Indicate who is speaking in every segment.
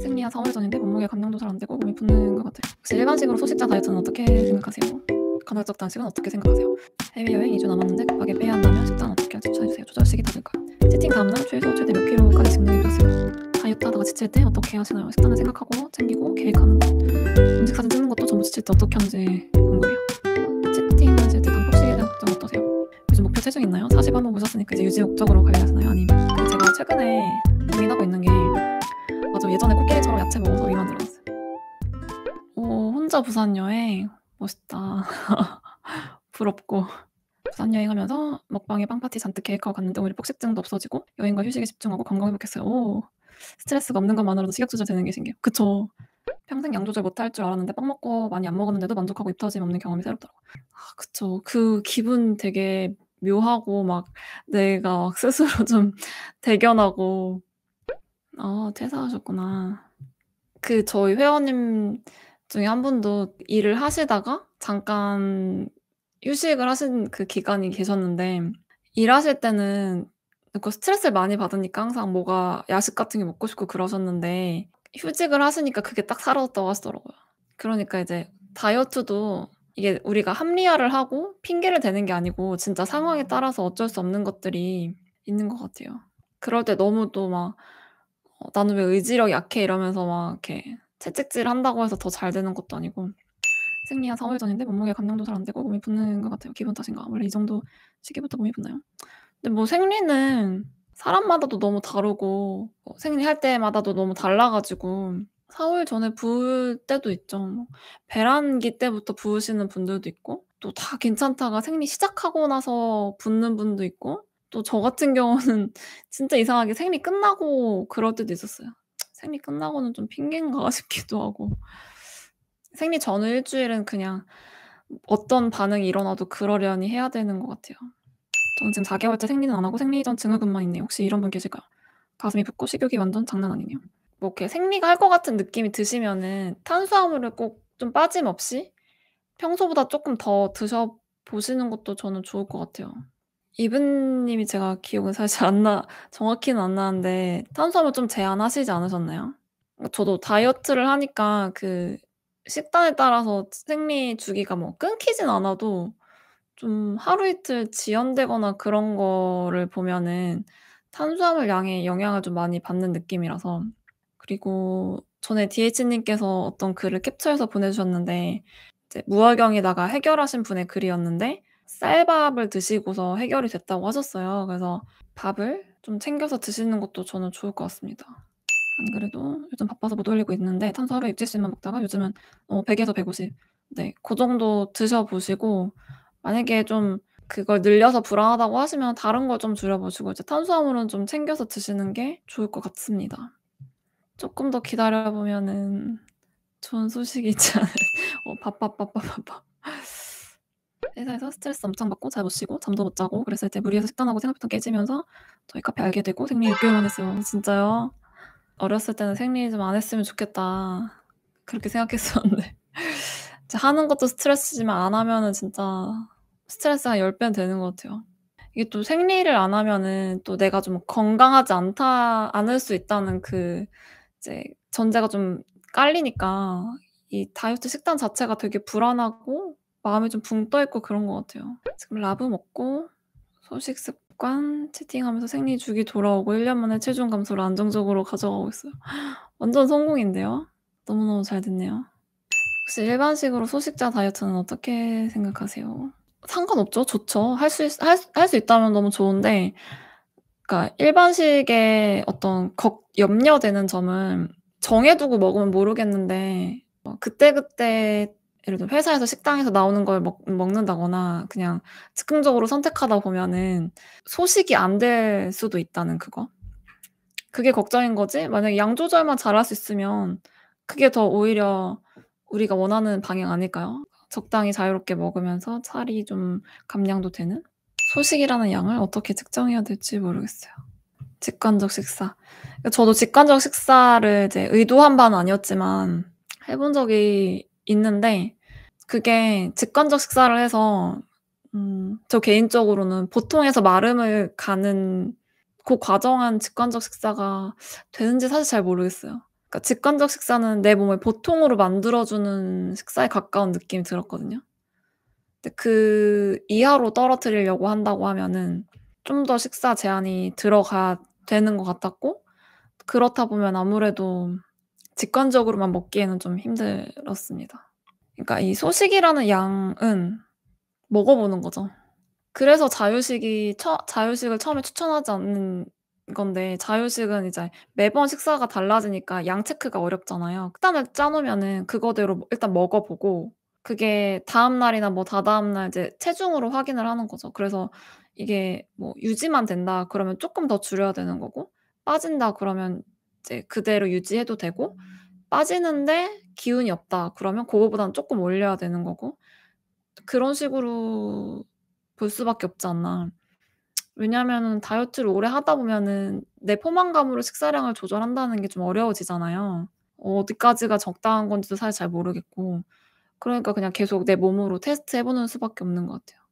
Speaker 1: 승리야 4월전인데 몸무게 감량도 잘 안 되고 몸이 붓는 것 같아요. 혹시 일반식으로 소식자 다이어트는 어떻게 생각하세요? 간헐적 단식은 어떻게 생각하세요? 해외여행 2주 남았는데 급하게 빼야 한다면 식단 어떻게 추천해주세요? 조절식이 다를까요? 채팅 다음날 최소 최대 몇 킬로까지 증량해주세요. 다이어트 하다가 지칠 때 어떻게 하시나요? 식단을 생각하고 챙기고 계획하는 것. 음식 사진 찍는 것도 전부 지칠 때 어떻게 하는지 궁금해요. 채팅 하실 때 단폭식에 대한 걱정 어떠세요? 요즘 목표 체중 있나요? 40 한번 보셨으니까 이제 유지 목적으로 관리하시나요? 아니면 제가 최근에 고민하고 있는 게그 예전에 코끼리처럼 야채 먹어서 위만 들었어요 오, 혼자 부산 여행. 멋있다. 부럽고. 부산 여행 하면서 먹방에 빵파티 잔뜩 계획하고 갔는데 오히려 폭식증도 없어지고 여행과 휴식에 집중하고 건강 해보겠어요 오, 스트레스가 없는 것만으로도 식욕 조절 되는 게 신기해요. 그쵸. 평생 양 조절 못할 줄 알았는데 빵 먹고 많이 안 먹었는데도 만족하고 입 터짐 없는 경험이 새롭더라고. 아, 그쵸. 그 기분 되게 묘하고 막 내가 스스로 좀 대견하고 아, 퇴사하셨구나. 그 저희 회원님 중에 한 분도 일을 하시다가 잠깐 휴식을 하신 그 기간이 계셨는데 일하실 때는 그 스트레스를 많이 받으니까 항상 뭐가 야식 같은 게 먹고 싶고 그러셨는데 휴직을 하시니까 그게 딱 사라졌다고 하시더라고요. 그러니까 이제 다이어트도 이게 우리가 합리화를 하고 핑계를 대는 게 아니고 진짜 상황에 따라서 어쩔 수 없는 것들이 있는 것 같아요. 그럴 때 너무 또막 어, 나는 왜 의지력 약해 이러면서 막 이렇게 채찍질 한다고 해서 더 잘 되는 것도 아니고 생리한 4월 전인데 몸무게 감량도 잘 안 되고 몸이 붓는 것 같아요. 기분 탓인가? 원래 이 정도 시기부터 몸이 붓나요? 근데 뭐 생리는 사람마다도 너무 다르고 뭐 생리할 때마다도 너무 달라가지고 4월 전에 부을 때도 있죠. 뭐 배란기 때부터 부으시는 분들도 있고 또 다 괜찮다가 생리 시작하고 나서 붓는 분도 있고 또저 같은 경우는 진짜 이상하게 생리 끝나고 그럴 때도 있었어요. 생리 끝나고는 좀 핑계인가 싶기도 하고. 생리 전후 일주일은 그냥 어떤 반응이 일어나도 그러려니 해야 되는 것 같아요. 저는 지금 4개월째 생리는 안 하고 생리 전 증후군만 있네요. 혹시 이런 분 계실까요? 가슴이 붓고 식욕이 완전 장난 아니네요. 뭐 이렇게 생리가 할 것 같은 느낌이 드시면은 탄수화물을 꼭 좀 빠짐없이 평소보다 조금 더 드셔보시는 것도 저는 좋을 것 같아요. 이분님이 제가 기억은 사실 안 나, 정확히는 안 나는데, 탄수화물 좀 제한하시지 않으셨나요? 뭐 저도 다이어트를 하니까 그 식단에 따라서 생리 주기가 뭐 끊기진 않아도 좀 하루 이틀 지연되거나 그런 거를 보면은 탄수화물 양에 영향을 좀 많이 받는 느낌이라서. 그리고 전에 DH님께서 어떤 글을 캡처해서 보내주셨는데, 이제 무화경에다가 해결하신 분의 글이었는데, 쌀밥을 드시고서 해결이 됐다고 하셨어요. 그래서 밥을 좀 챙겨서 드시는 것도 저는 좋을 것 같습니다. 안 그래도 요즘 바빠서 못 올리고 있는데 탄수화루입질0만 먹다가 요즘은 어, 100에서 150. 네, 그 정도 드셔보시고 만약에 좀 그걸 늘려서 불안하다고 하시면 다른 걸 좀 줄여보시고 이제 탄수화물은 좀 챙겨서 드시는 게 좋을 것 같습니다. 조금 더 기다려보면은 좋은 소식이 있지 않을까. 어, 바빠바빠바빠. 회사에서 스트레스 엄청 받고 잘 못 쉬고 잠도 못 자고 그랬을 때 무리해서 식단하고 생활 패턴 깨지면서 저희 카페 알게 되고 생리 6개월만 했어요. 진짜요? 어렸을 때는 생리 좀 안 했으면 좋겠다. 그렇게 생각했었는데. 하는 것도 스트레스지만 안 하면은 진짜 스트레스가 10배는 되는 것 같아요. 이게 또 생리를 안 하면은 또 내가 좀 건강하지 않다, 않을 수 있다는 그 이제 전제가 좀 깔리니까 이 다이어트 식단 자체가 되게 불안하고 마음이 좀 붕 떠있고 그런 것 같아요. 지금 라브 먹고 소식 습관 채팅하면서 생리 주기 돌아오고 1년 만에 체중 감소를 안정적으로 가져가고 있어요. 완전 성공인데요. 너무너무 잘 됐네요. 혹시 일반식으로 소식자 다이어트는 어떻게 생각하세요? 상관없죠. 좋죠. 할 수 할 수 있다면 너무 좋은데 그러니까 일반식의 어떤 걱 염려되는 점은 정해두고 먹으면 모르겠는데 뭐 그때그때 그때 예를 들어 회사에서 식당에서 나오는 걸 먹, 먹는다거나 그냥 즉흥적으로 선택하다 보면은 소식이 안 될 수도 있다는 그거. 그게 걱정인 거지. 만약에 양 조절만 잘 할 수 있으면 그게 더 오히려 우리가 원하는 방향 아닐까요? 적당히 자유롭게 먹으면서 살이 좀 감량도 되는 소식이라는 양을 어떻게 측정해야 될지 모르겠어요. 직관적 식사. 저도 직관적 식사를 이제 의도한 바는 아니었지만 해본 적이 있는데 그게 직관적 식사를 해서 음, 저 개인적으로는 보통에서 마름을 가는 그 과정한 직관적 식사가 되는지 사실 잘 모르겠어요. 그러니까 직관적 식사는 내 몸을 보통으로 만들어주는 식사에 가까운 느낌이 들었거든요. 근데 그 이하로 떨어뜨리려고 한다고 하면은 좀 더 식사 제한이 들어가 되는 것 같았고 그렇다 보면 아무래도 직관적으로만 먹기에는 좀 힘들었습니다. 그러니까 이 소식이라는 양은 먹어보는 거죠. 그래서 자유식이 처, 자유식을 처음에 추천하지 않는 건데 자유식은 이제 매번 식사가 달라지니까 양 체크가 어렵잖아요. 식단을 짜놓으면은 그거대로 뭐 일단 먹어보고 그게 다음 날이나 뭐 다다음 날 이제 체중으로 확인을 하는 거죠. 그래서 이게 뭐 유지만 된다 그러면 조금 더 줄여야 되는 거고 빠진다 그러면 이제 그대로 유지해도 되고 음. 빠지는데 기운이 없다. 그러면 그거보다는 조금 올려야 되는 거고 그런 식으로 볼 수밖에 없지 않나. 왜냐하면 다이어트를 오래 하다 보면은 내 포만감으로 식사량을 조절한다는 게 좀 어려워지잖아요. 어, 어디까지가 적당한 건지도 사실 잘 모르겠고 그러니까 그냥 계속 내 몸으로 테스트 해보는 수밖에 없는 것 같아요.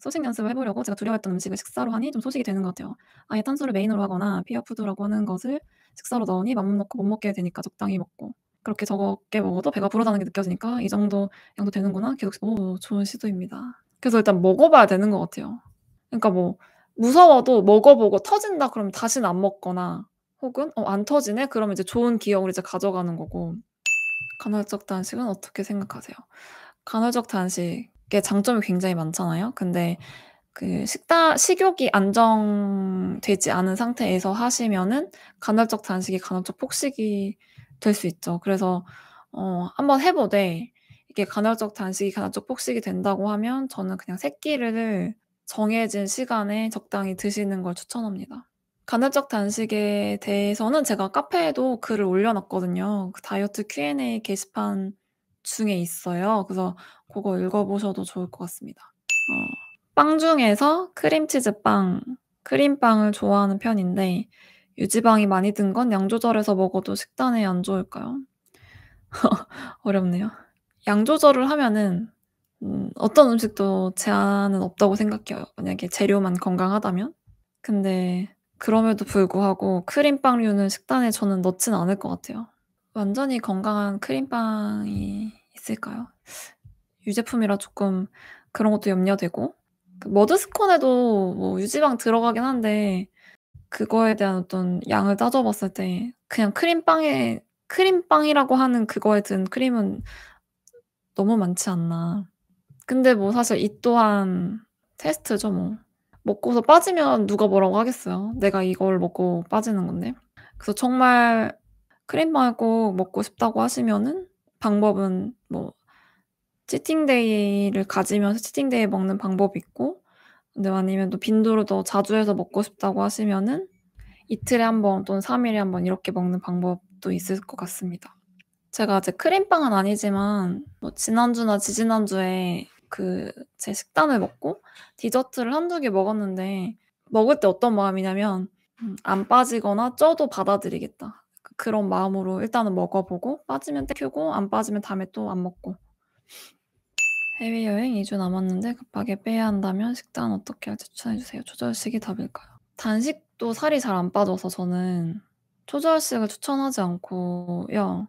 Speaker 1: 소식 연습을 해보려고 제가 두려워했던 음식을 식사로 하니 좀 소식이 되는 것 같아요. 아예 탄수를 메인으로 하거나 피어푸드라고 하는 것을 식사로 넣으니 맘 놓고 못 먹게 되니까 적당히 먹고 그렇게 적게 먹어도 배가 부르다는 게 느껴지니까 이 정도 양도 되는구나 계속 오 좋은 시도입니다. 그래서 일단 먹어봐야 되는 것 같아요. 그러니까 뭐 무서워도 먹어보고 터진다 그러면 다시는 안 먹거나 혹은 어, 안 터지네 그러면 이제 좋은 기억을 이제 가져가는 거고 간헐적 단식은 어떻게 생각하세요? 간헐적 단식 게 장점이 굉장히 많잖아요. 근데 그 식다 식욕이 안정되지 않은 상태에서 하시면은 간헐적 단식이 간헐적 폭식이 될 수 있죠. 그래서 어 한번 해보되 이게 간헐적 단식이 간헐적 폭식이 된다고 하면 저는 그냥 새끼를 정해진 시간에 적당히 드시는 걸 추천합니다. 간헐적 단식에 대해서는 제가 카페에도 글을 올려놨거든요. 그 다이어트 Q&A 게시판 중에 있어요. 그래서 그거 읽어보셔도 좋을 것 같습니다. 어, 빵 중에서 크림치즈 빵, 크림빵을 좋아하는 편인데 유지방이 많이 든 건 양 조절해서 먹어도 식단에 안 좋을까요? 어렵네요. 양 조절을 하면은 음, 어떤 음식도 제한은 없다고 생각해요. 만약에 재료만 건강하다면. 근데 그럼에도 불구하고 크림빵류는 식단에 저는 넣진 않을 것 같아요. 완전히 건강한 크림빵이 있을까요? 유제품이라 조금 그런 것도 염려되고 그 머드스콘에도 뭐 유지방 들어가긴 한데 그거에 대한 어떤 양을 따져봤을 때 그냥 크림빵에 크림빵이라고 하는 그거에 든 크림은 너무 많지 않나. 근데 뭐 사실 이 또한 테스트죠 뭐. 먹고서 빠지면 누가 뭐라고 하겠어요. 내가 이걸 먹고 빠지는 건데. 그래서 정말 크림 말고 먹고 싶다고 하시면은 방법은 뭐 치팅데이를 가지면서 치팅데이 먹는 방법이 있고 근데 아니면 또빈도로더 자주 해서 먹고 싶다고 하시면은 이틀에 한 번 또는 3일에 한 번 이렇게 먹는 방법도 있을 것 같습니다. 제가 이제 크림빵은 아니지만 뭐 지난주나 지지난주에 그 제 식단을 먹고 디저트를 한두 개 먹었는데 먹을 때 어떤 마음이냐면 음, 안 빠지거나 쪄도 받아들이겠다. 그런 마음으로 일단은 먹어보고 빠지면 떼큐고안 빠지면 다음에 또 안 먹고 해외여행 2주 남았는데 급하게 빼야 한다면 식단 어떻게 할지 추천해주세요. 초절식이 답일까요? 단식도 살이 잘 안 빠져서 저는 초절식을 추천하지 않고요.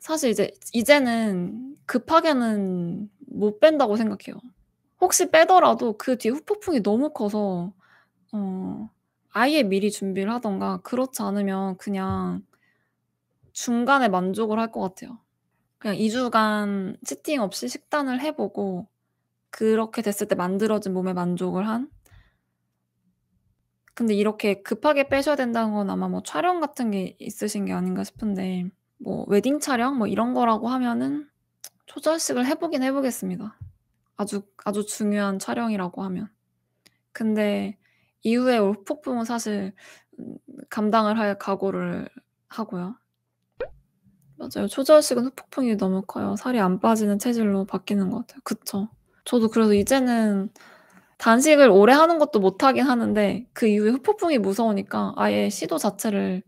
Speaker 1: 사실 이제 이제는 급하게는 못 뺀다고 생각해요. 혹시 빼더라도 그 뒤 후폭풍이 너무 커서 어, 아예 미리 준비를 하던가 그렇지 않으면 그냥 중간에 만족을 할 것 같아요. 그냥 2주간 치팅 없이 식단을 해보고 그렇게 됐을 때 만들어진 몸에 만족을 한 근데 이렇게 급하게 빼셔야 된다는 건 아마 뭐 촬영 같은 게 있으신 게 아닌가 싶은데 뭐 웨딩 촬영 뭐 이런 거라고 하면은 초절식을 해보긴 해보겠습니다. 아주 아주 중요한 촬영이라고 하면 근데 이후에 올 폭풍은 사실 음, 감당을 할 각오를 하고요. 맞아요. 초저식은 후폭풍이 너무 커요. 살이 안 빠지는 체질로 바뀌는 것 같아요. 그쵸. 저도 그래서 이제는 단식을 오래 하는 것도 못하긴 하는데 그 이후에 후폭풍이 무서우니까 아예 시도 자체를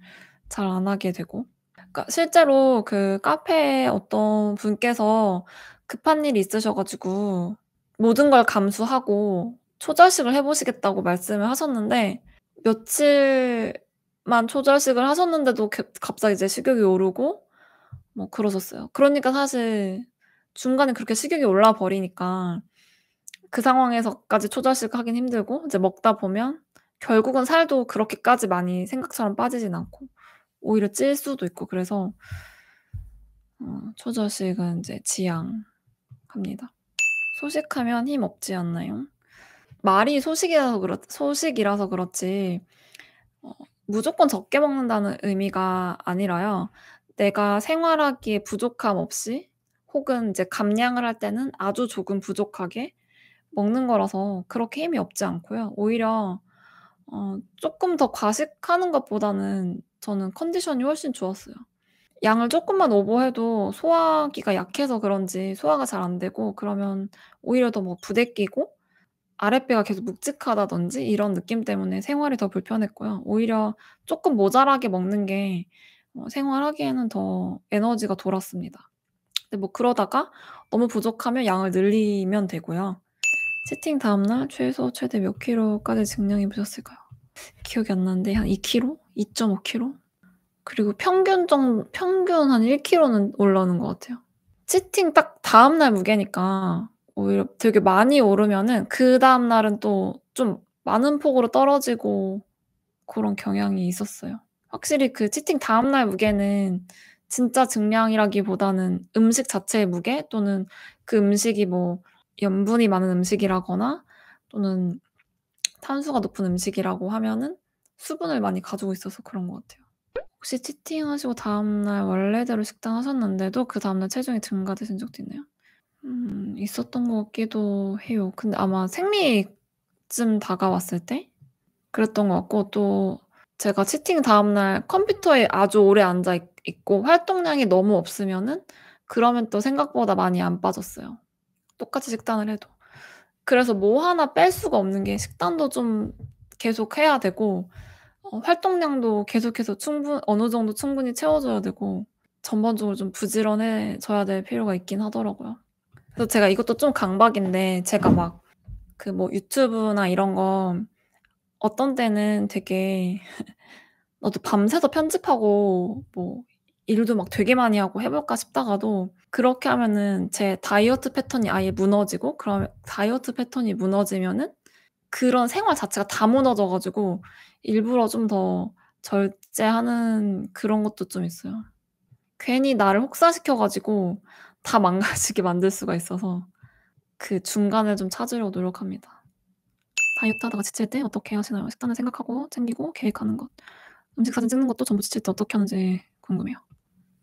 Speaker 1: 잘 안 하게 되고 그러니까 실제로 그 카페에 어떤 분께서 급한 일이 있으셔가지고 모든 걸 감수하고 초절식을 해보시겠다고 말씀을 하셨는데 며칠만 초절식을 하셨는데도 갑자기 이제 식욕이 오르고 뭐 그러셨어요. 그러니까 사실 중간에 그렇게 식욕이 올라 버리니까 그 상황에서까지 초절식 하긴 힘들고 이제 먹다 보면 결국은 살도 그렇게까지 많이 생각처럼 빠지진 않고 오히려 찔 수도 있고 그래서 어, 초절식은 이제 지양합니다. 소식하면 힘 없지 않나요? 말이 소식이라서 그렇 소식이라서 그렇지 어, 무조건 적게 먹는다는 의미가 아니라요. 내가 생활하기에 부족함 없이 혹은 이제 감량을 할 때는 아주 조금 부족하게 먹는 거라서 그렇게 힘이 없지 않고요. 오히려 어, 조금 더 과식하는 것보다는 저는 컨디션이 훨씬 좋았어요. 양을 조금만 오버해도 소화기가 약해서 그런지 소화가 잘 안 되고 그러면 오히려 더 뭐 부대끼고 아랫배가 계속 묵직하다든지 이런 느낌 때문에 생활이 더 불편했고요. 오히려 조금 모자라게 먹는 게 어, 생활하기에는 더 에너지가 돌았습니다. 근데 뭐 그러다가 너무 부족하면 양을 늘리면 되고요. 채팅 다음날 최소 최대 몇 킬로까지 증량해 보셨을까요? 기억이 안 나는데 한 2킬로? 2.5킬로? 그리고 평균 정 평균 한 1킬로는 올라오는 것 같아요. 채팅 딱 다음날 무게니까 오히려 되게 많이 오르면은 그 다음날은 또 좀 많은 폭으로 떨어지고 그런 경향이 있었어요. 확실히 그 치팅 다음날 무게는 진짜 증량이라기보다는 음식 자체의 무게 또는 그 음식이 뭐 염분이 많은 음식이라거나 또는 탄수가 높은 음식이라고 하면은 수분을 많이 가지고 있어서 그런 것 같아요. 혹시 치팅하시고 다음날 원래대로 식단 하셨는데도 그 다음날 체중이 증가되신 적도 있나요? 음, 있었던 것 같기도 해요. 근데 아마 생리쯤 다가왔을 때 그랬던 것 같고 또 제가 치팅 다음날 컴퓨터에 아주 오래 앉아 있, 고 활동량이 너무 없으면은 그러면 또 생각보다 많이 안 빠졌어요. 똑같이 식단을 해도. 그래서 뭐 하나 뺄 수가 없는 게 식단도 좀 계속 해야 되고 어, 활동량도 계속해서 충분 어느 정도 충분히 채워줘야 되고 전반적으로 좀 부지런해져야 될 필요가 있긴 하더라고요. 그래서 제가 이것도 좀 강박인데 제가 막 그 뭐 유튜브나 이런 거 어떤 때는 되게 너도 밤새서 편집하고 뭐 일도 막 되게 많이 하고 해볼까 싶다가도 그렇게 하면은 제 다이어트 패턴이 아예 무너지고 그러면 다이어트 패턴이 무너지면은 그런 생활 자체가 다 무너져가지고 일부러 좀 더 절제하는 그런 것도 좀 있어요. 괜히 나를 혹사시켜가지고 다 망가지게 만들 수가 있어서 그 중간을 좀 찾으려고 노력합니다. 다이어트 하다가 지칠 때 어떻게 하시나요? 식단을 생각하고 챙기고 계획하는 것. 음식 사진 찍는 것도 전부 지칠 때 어떻게 하는지 궁금해요.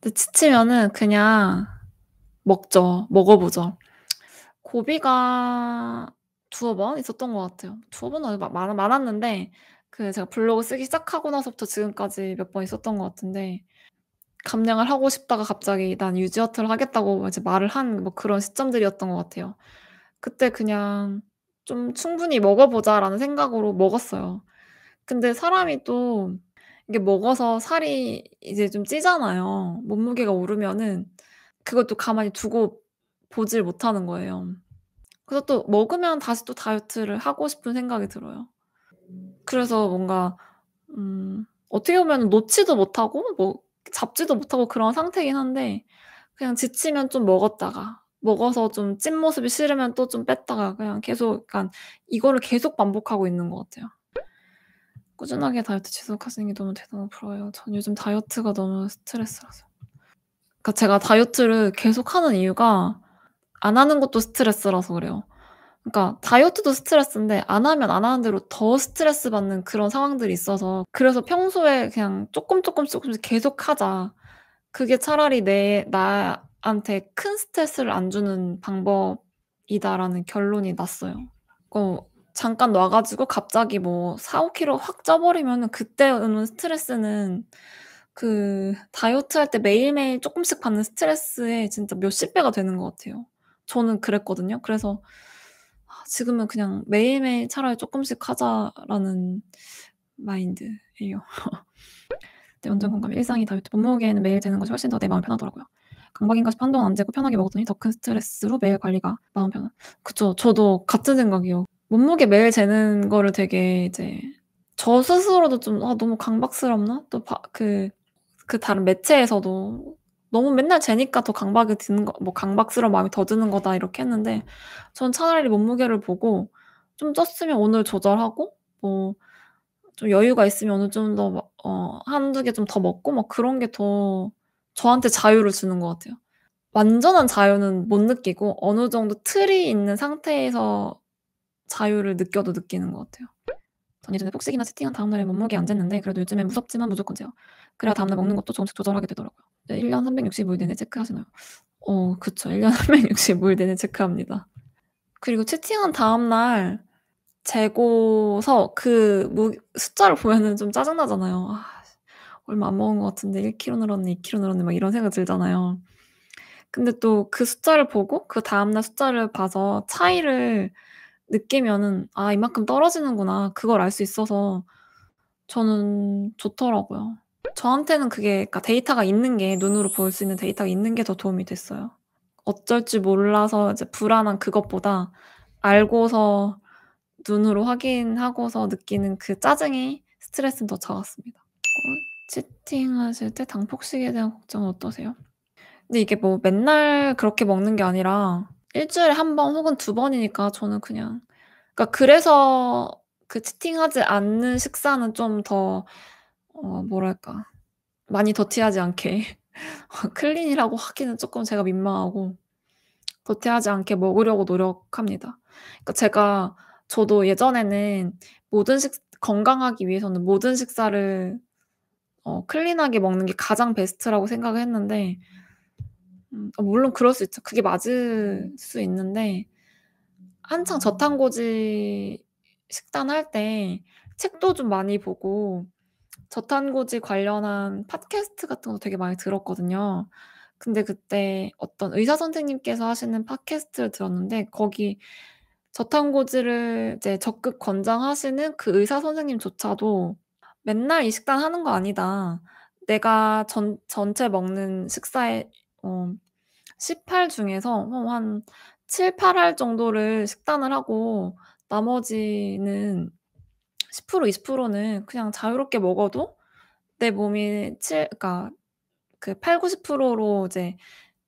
Speaker 1: 근데 지치면은 그냥 먹죠. 먹어보죠. 고비가 두어 번 있었던 것 같아요. 두어 번은 많, 많았는데, 그 제가 블로그 쓰기 시작하고 나서부터 지금까지 몇 번 있었던 것 같은데, 감량을 하고 싶다가 갑자기 난 유지어트를 하겠다고 이제 말을 한 뭐 그런 시점들이었던 것 같아요. 그때 그냥 좀 충분히 먹어보자라는 생각으로 먹었어요. 근데 사람이 또 이게 먹어서 살이 이제 좀 찌잖아요. 몸무게가 오르면은 그것도 가만히 두고 보질 못하는 거예요. 그래서 또 먹으면 다시 또 다이어트를 하고 싶은 생각이 들어요. 그래서 뭔가 음, 어떻게 보면 놓지도 못하고 뭐 잡지도 못하고 그런 상태긴 한데 그냥 지치면 좀 먹었다가 먹어서 좀 찐 모습이 싫으면 또 좀 뺐다가 그냥 계속 약간 그러니까 이거를 계속 반복하고 있는 것 같아요. 꾸준하게 다이어트 지속하시는 게 너무 대단하고 부러워요. 전 요즘 다이어트가 너무 스트레스라서. 그러니까 제가 다이어트를 계속하는 이유가 안 하는 것도 스트레스라서 그래요. 그러니까 다이어트도 스트레스인데 안 하면 안 하는 대로 더 스트레스 받는 그런 상황들이 있어서 그래서 평소에 그냥 조금 조금 조금씩 계속 하자. 그게 차라리 내나 한테 큰 스트레스를 안 주는 방법이다라는 결론이 났어요. 어, 잠깐 놔가지고 갑자기 뭐 4, 5kg 확 쪄버리면 그때 오는 스트레스는 그 다이어트 할 때 매일매일 조금씩 받는 스트레스에 진짜 몇십 배가 되는 것 같아요. 저는 그랬거든요. 그래서 아, 지금은 그냥 매일매일 차라리 조금씩 하자라는 마인드예요. 네, 완전 공감. 일상이 다이어트 몸무게는 매일 되는 것이 훨씬 더 내 마음 편하더라고요. 강박인 가시 판돈 안 재고 편하게 먹었더니 더 큰 스트레스로 매일 관리가 마음 편한. 그쵸. 저도 같은 생각이요. 몸무게 매일 재는 거를 되게 이제 저 스스로도 좀 아, 너무 강박스럽나? 또 바, 그그 그 다른 매체에서도 너무 맨날 재니까 더 강박이 드는 거, 뭐 강박스러운 마음이 더 드는 거다 이렇게 했는데 전 차라리 몸무게를 보고 좀 쪘으면 오늘 조절하고 뭐 좀 여유가 있으면 오늘 좀더 어, 한두 개 좀 더 먹고 막 그런 게더 저한테 자유를 주는 것 같아요. 완전한 자유는 못 느끼고 어느 정도 틀이 있는 상태에서 자유를 느껴도 느끼는 것 같아요. 전 예전에 폭식이나 채팅한 다음날에 몸무게 안 쟀는데 그래도 요즘엔 무섭지만 무조건 재요. 그래야 다음날 먹는 것도 조금씩 조절하게 되더라고요. 네, 1년 365일 내내 체크하시나요? 어, 그쵸. 1년 365일 내내 체크합니다. 그리고 채팅한 다음날 재고서 그 숫자를 보면은 좀 짜증나잖아요. 아, 얼마 안 먹은 것 같은데 1kg 늘었네, 2kg 늘었네 막 이런 생각 들잖아요. 근데 또 그 숫자를 보고 그 다음날 숫자를 봐서 차이를 느끼면은 아 이만큼 떨어지는구나 그걸 알 수 있어서 저는 좋더라고요. 저한테는 그게 그러니까 데이터가 있는 게 눈으로 볼 수 있는 데이터가 있는 게 더 도움이 됐어요. 어쩔지 몰라서 이제 불안한 그것보다 알고서 눈으로 확인하고서 느끼는 그 짜증이 스트레스는 더 작았습니다. 치팅하실 때 당폭식에 대한 걱정은 어떠세요? 근데 이게 뭐 맨날 그렇게 먹는 게 아니라 일주일에 한 번 혹은 두 번이니까 저는 그냥 그러니까 그래서 그 치팅하지 않는 식사는 좀 더 어, 뭐랄까 많이 더티하지 않게 클린이라고 하기는 조금 제가 민망하고 더티하지 않게 먹으려고 노력합니다. 그러니까 제가 저도 예전에는 모든 식 건강하기 위해서는 모든 식사를 어, 클린하게 먹는 게 가장 베스트라고 생각을 했는데 음, 어, 물론 그럴 수 있죠. 그게 맞을 수 있는데 한창 저탄고지 식단 할 때 책도 좀 많이 보고 저탄고지 관련한 팟캐스트 같은 거 되게 많이 들었거든요. 근데 그때 어떤 의사 선생님께서 하시는 팟캐스트를 들었는데 거기 저탄고지를 이제 적극 권장하시는 그 의사 선생님조차도 맨날 이 식단 하는 거 아니다. 내가 전, 전체 먹는 식사에 어, 18 중에서 뭐 한 7, 8할 정도를 식단을 하고 나머지는 10% 20%는 그냥 자유롭게 먹어도 내 몸이 7, 그러니까 그 8, 90%로 이제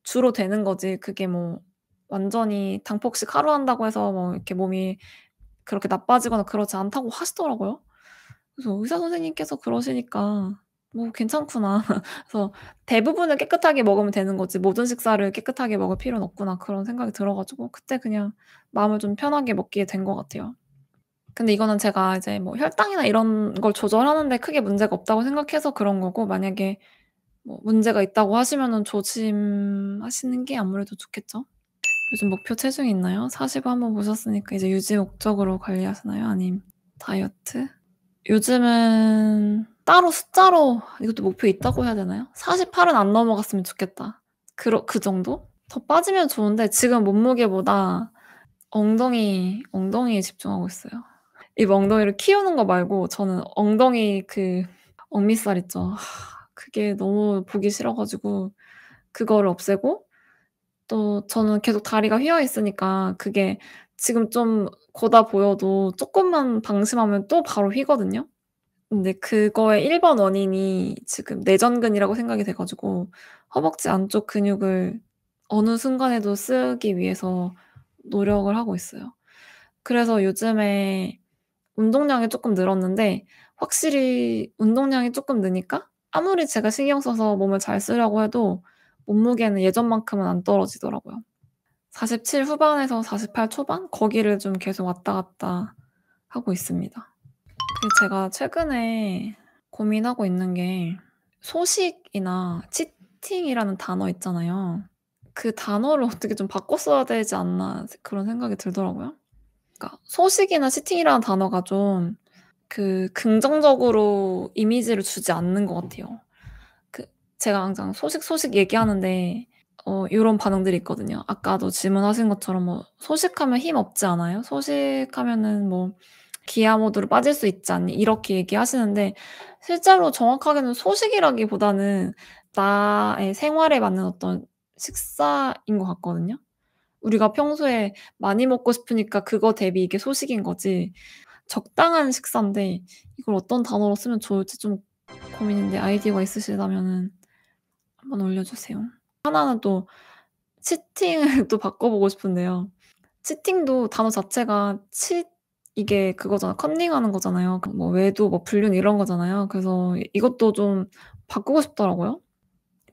Speaker 1: 주로 되는 거지. 그게 뭐 완전히 당폭식 하루 한다고 해서 뭐 이렇게 몸이 그렇게 나빠지거나 그러지 않다고 하시더라고요. 그래서 의사 선생님께서 그러시니까 뭐 괜찮구나. 그래서 대부분을 깨끗하게 먹으면 되는 거지 모든 식사를 깨끗하게 먹을 필요는 없구나 그런 생각이 들어가지고 그때 그냥 마음을 좀 편하게 먹게 된 것 같아요. 근데 이거는 제가 이제 뭐 혈당이나 이런 걸 조절하는데 크게 문제가 없다고 생각해서 그런 거고 만약에 뭐 문제가 있다고 하시면은 조심하시는 게 아무래도 좋겠죠. 요즘 목표 체중 있나요? 40 한번 보셨으니까 이제 유지 목적으로 관리하시나요? 아님 다이어트? 요즘은 따로 숫자로 이것도 목표 있다고 해야 되나요? 48은 안 넘어갔으면 좋겠다. 그, 그 정도? 더 빠지면 좋은데 지금 몸무게보다 엉덩이, 엉덩이에 집중하고 있어요. 이 엉덩이를 키우는 거 말고 저는 엉덩이 그 엉밑살 있죠. 그게 너무 보기 싫어가지고 그거를 없애고 또 저는 계속 다리가 휘어 있으니까 그게 지금 좀 거다 보여도 조금만 방심하면 또 바로 휘거든요. 근데 그거의 1번 원인이 지금 내전근이라고 생각이 돼가지고 허벅지 안쪽 근육을 어느 순간에도 쓰기 위해서 노력을 하고 있어요. 그래서 요즘에 운동량이 조금 늘었는데 확실히 운동량이 조금 느니까 아무리 제가 신경 써서 몸을 잘 쓰려고 해도 몸무게는 예전만큼은 안 떨어지더라고요. 47 후반에서 48 초반 거기를 좀 계속 왔다 갔다 하고 있습니다. 그 제가 최근에 고민하고 있는 게 소식이나 치팅이라는 단어 있잖아요. 그 단어를 어떻게 좀 바꿔 써야 되지 않나 그런 생각이 들더라고요. 그러니까 소식이나 치팅이라는 단어가 좀 그 긍정적으로 이미지를 주지 않는 것 같아요. 그 제가 항상 소식 소식 얘기하는데 어, 이런 반응들이 있거든요. 아까도 질문하신 것처럼 뭐 소식하면 힘 없지 않아요? 소식하면은 뭐 기아 모드로 빠질 수 있지 않니? 이렇게 얘기하시는데 실제로 정확하게는 소식이라기보다는 나의 생활에 맞는 어떤 식사인 것 같거든요. 우리가 평소에 많이 먹고 싶으니까 그거 대비 이게 소식인 거지. 적당한 식사인데 이걸 어떤 단어로 쓰면 좋을지 좀 고민인데 아이디어가 있으시다면은 한번 올려주세요. 하나는 또 치팅을 또 바꿔보고 싶은데요. 치팅도 단어 자체가 치 이게 그거잖아 컨닝하는 거잖아요. 그 뭐 외도 뭐 불륜 이런 거잖아요. 그래서 이것도 좀 바꾸고 싶더라고요.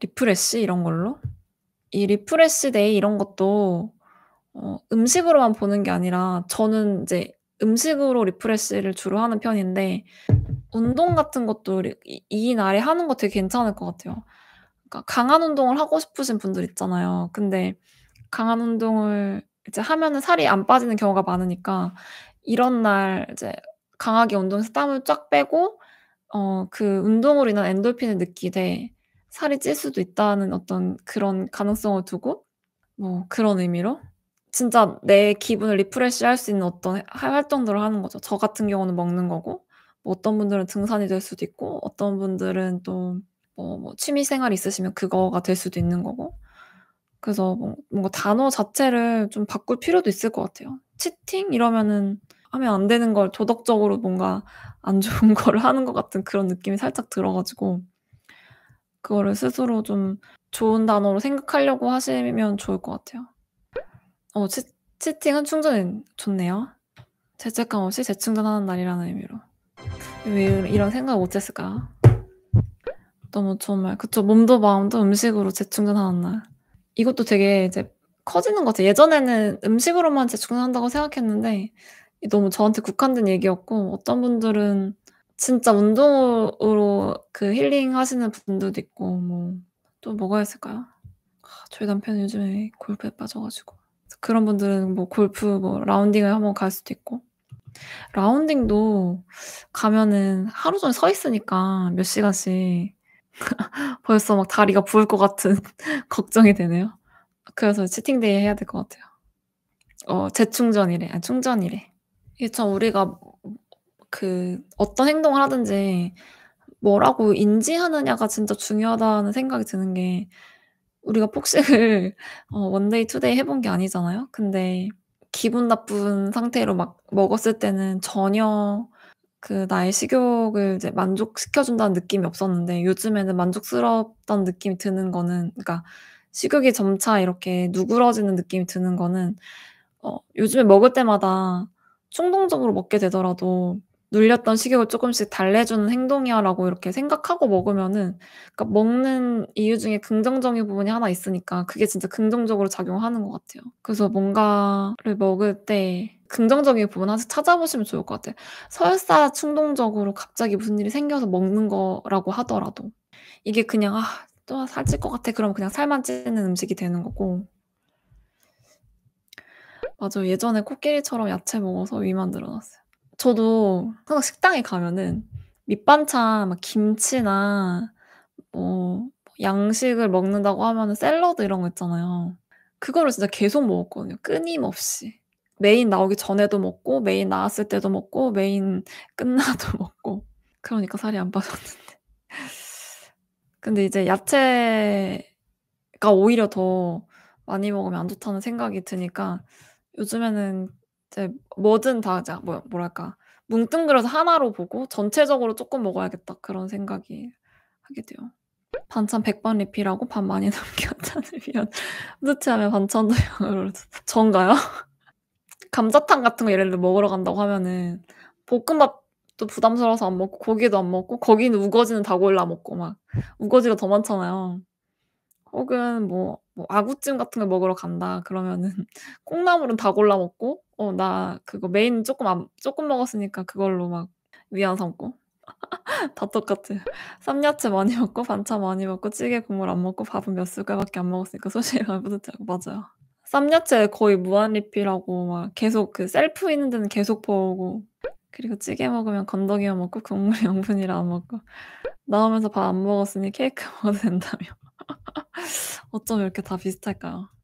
Speaker 1: 리프레시 이런 걸로 이 리프레시 데이 이런 것도 어, 음식으로만 보는 게 아니라 저는 이제 음식으로 리프레시를 주로 하는 편인데 운동 같은 것도 이, 이 날에 하는 거 되게 괜찮을 것 같아요. 그러니까 강한 운동을 하고 싶으신 분들 있잖아요. 근데 강한 운동을 이제 하면은 살이 안 빠지는 경우가 많으니까 이런 날 이제 강하게 운동해서 땀을 쫙 빼고 어 그 운동으로 인한 엔돌핀을 느끼되 살이 찔 수도 있다는 어떤 그런 가능성을 두고 뭐 그런 의미로 진짜 내 기분을 리프레쉬할수 있는 어떤 활동들을 하는 거죠. 저 같은 경우는 먹는 거고 뭐 어떤 분들은 등산이 될 수도 있고 어떤 분들은 또 뭐, 뭐 취미 생활 있으시면 그거가 될 수도 있는 거고. 그래서 뭐, 뭔가 단어 자체를 좀 바꿀 필요도 있을 것 같아요. 치팅 이러면은 하면 안 되는 걸 도덕적으로 뭔가 안 좋은 걸 하는 것 같은 그런 느낌이 살짝 들어가지고 그거를 스스로 좀 좋은 단어로 생각하려고 하시면 좋을 것 같아요. 어, 치, 팅은 충전 좋네요. 죄책감 없이 재충전하는 날이라는 의미로. 왜 이런 생각 못했을까? 너무 정말 그쵸 몸도 마음도 음식으로 재충전하는 날 이것도 되게 이제 커지는 것 같아요. 예전에는 음식으로만 재충전한다고 생각했는데 너무 저한테 국한된 얘기였고 어떤 분들은 진짜 운동으로 그 힐링 하시는 분들도 있고 뭐또 뭐가 있을까요? 아, 저희 남편은 요즘에 골프에 빠져가지고 그런 분들은 뭐 골프 뭐 라운딩을 한번 갈 수도 있고 라운딩도 가면은 하루 종일 서 있으니까 몇 시간씩 벌써 막 다리가 부을 것 같은 걱정이 되네요. 그래서 치팅데이 해야 될 것 같아요. 어, 재충전이래. 아니, 충전이래. 참 우리가 그 어떤 행동을 하든지 뭐라고 인지하느냐가 진짜 중요하다는 생각이 드는 게 우리가 폭식을 어, 원데이 투데이 해본 게 아니잖아요. 근데 기분 나쁜 상태로 막 먹었을 때는 전혀 그 나의 식욕을 이제 만족시켜준다는 느낌이 없었는데 요즘에는 만족스럽다는 느낌이 드는 거는 그러니까 식욕이 점차 이렇게 누그러지는 느낌이 드는 거는 어 요즘에 먹을 때마다 충동적으로 먹게 되더라도 눌렸던 식욕을 조금씩 달래주는 행동이야라고 이렇게 생각하고 먹으면은 그러니까 먹는 이유 중에 긍정적인 부분이 하나 있으니까 그게 진짜 긍정적으로 작용하는 것 같아요. 그래서 뭔가를 먹을 때 긍정적인 부분 하나씩 찾아보시면 좋을 것 같아요. 설사 충동적으로 갑자기 무슨 일이 생겨서 먹는 거라고 하더라도 이게 그냥 아, 또 살찔 것 같아. 그러면 그냥 살만 찌는 음식이 되는 거고. 맞아. 예전에 코끼리처럼 야채 먹어서 위만 늘어났어요. 저도 항상 식당에 가면은 밑반찬 막 김치나 뭐, 뭐 양식을 먹는다고 하면은 샐러드 이런 거 있잖아요. 그거를 진짜 계속 먹었거든요. 끊임없이. 메인 나오기 전에도 먹고 메인 나왔을 때도 먹고 메인 끝나도 먹고 그러니까 살이 안 빠졌는데 근데 이제 야채가 오히려 더 많이 먹으면 안 좋다는 생각이 드니까 요즘에는 이제 뭐든 다 이제 뭐, 뭐랄까 뭉뚱그려서 하나로 보고 전체적으로 조금 먹어야겠다 그런 생각이 하게 돼요. 반찬 100번 리필하고 밥 많이 남겨다는 위한 뿌듯하면 반찬도 영어로 전가요? 감자탕 같은 거 예를 들어 먹으러 간다고 하면은 볶음밥도 부담스러워서 안 먹고 고기도 안 먹고 거기는 우거지는 다 골라 먹고 막 우거지가 더 많잖아요. 혹은 뭐, 뭐 아구찜 같은 거 먹으러 간다 그러면은 콩나물은 다 골라 먹고 어 나 그거 메인 조금 안 조금 먹었으니까 그걸로 막 위안 삼고 다 똑같아요. 쌈야채 많이 먹고 반찬 많이 먹고 찌개 국물 안 먹고 밥은 몇 숟갈밖에 안 먹었으니까 소식이 뿌듯하고 맞아요. 쌈야채 거의 무한리필하고 막 계속 그 셀프 있는 데는 계속 보고 그리고 찌개 먹으면 건더기만 먹고 국물 양분이라 안 먹고 나오면서 밥 안 먹었으니 케이크 먹어도 된다며 어쩜 이렇게 다 비슷할까요?